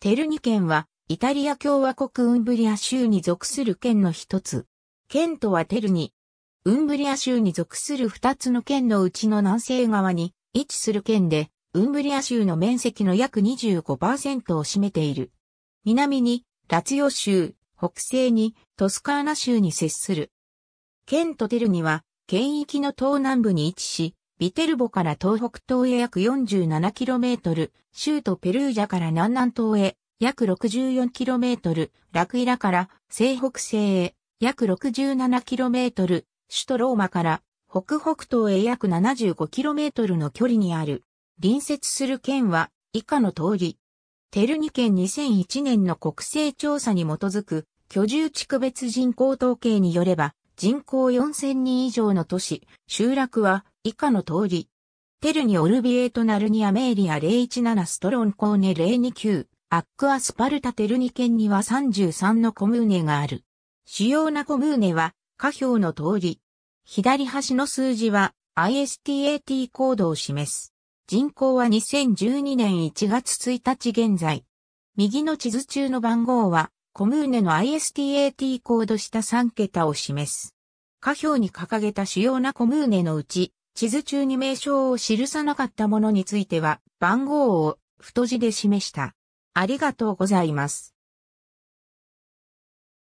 テルニ県は、イタリア共和国ウンブリア州に属する県の一つ。県とはテルニ。ウンブリア州に属する二つの県のうちの南西側に位置する県で、ウンブリア州の面積の約25%を占めている。南に、ラツヨ州、北西に、トスカーナ州に接する。県とテルニは、県域の東南部に位置し、ビテルボから東北東へ約 47km、州都ペルージャから南南東へ約 64km、ラクイラから西北西へ約 67km、首都ローマから北北東へ約 75km の距離にある。隣接する県は以下の通り。テルニ県2001年の国勢調査に基づく居住地区別人口統計によれば人口4000人以上の都市、集落は以下の通り。テルニオルビエートナルニアメーリア017ストロンコーネ029アックアスパルタテルニ県には33のコムーネがある。主要なコムーネは下表の通り。左端の数字は ISTAT コードを示す。人口は2012年1月1日現在。右の地図中の番号はコムーネの ISTAT コード下3桁を示す。下表に掲げた主要なコムーネのうち、地図中に名称を記さなかったものについては、番号を太字で示した。ありがとうございます。